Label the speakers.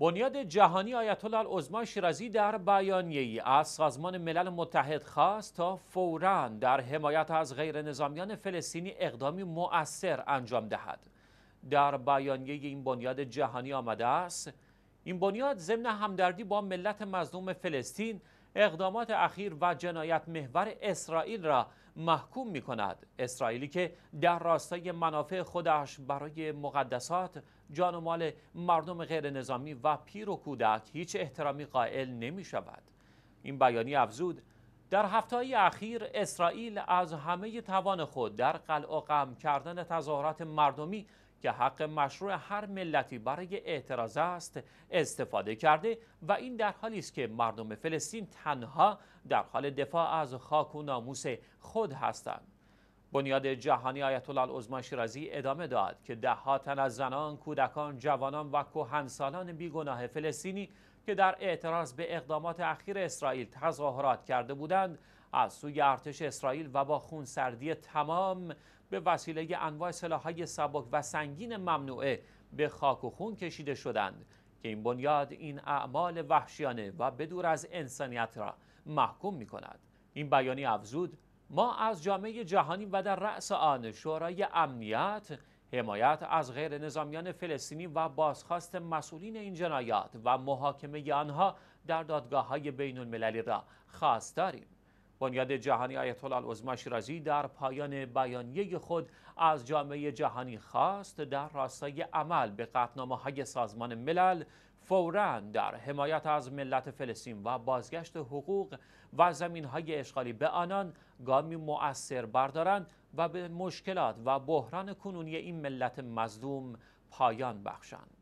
Speaker 1: بنیاد جهانی آیت الله عظما شیرازی در ای از سازمان ملل متحد خواست تا فورا در حمایت از غیر نظامیان فلسطینی اقدامی مؤثر انجام دهد. در بیانیه این بنیاد جهانی آمده است این بنیاد ضمن همدردی با ملت مظلوم فلسطین اقدامات اخیر و جنایت محور اسرائیل را محکوم می کند. اسرائیلی که در راستای منافع خودش برای مقدسات جان و مال مردم غیر نظامی و پیر و کودک هیچ احترامی قائل نمی شود. این بیانی افزود در هفته اخیر اسرائیل از همه توان خود در قلع و قم کردن تظاهرات مردمی که حق مشروع هر ملتی برای اعتراض است استفاده کرده و این در حالی است که مردم فلسطین تنها در حال دفاع از خاک و ناموس خود هستند بنیاد جهانی آیت الله العظما شیرازی ادامه داد که ده تن از زنان، کودکان، جوانان و کهنسالان بیگناه فلسطینی که در اعتراض به اقدامات اخیر اسرائیل تظاهرات کرده بودند از سوی ارتش اسرائیل و با سردی تمام به وسیله انواع سلاحهای سبک و سنگین ممنوعه به خاک و خون کشیده شدند که این بنیاد این اعمال وحشیانه و بدور از انسانیت را محکوم می کند. این بیانیه افزود ما از جامعه جهانی و در رأس آن شورای امنیت حمایت از غیر نظامیان فلسطینی و بازخواست مسئولین این جنایات و محاکمه آنها در دادگاه های بین المللی را خواست داریم. بنیاد جهانی آیت الله العظما شیرازی در پایان بیانیه خود از جامعه جهانی خواست در راستای عمل به قطنامه های سازمان ملل فورا در حمایت از ملت فلسطین و بازگشت حقوق و زمین های اشغالی به آنان گامی مؤثر بردارند و به مشکلات و بحران کنونی این ملت مظلوم پایان بخشند.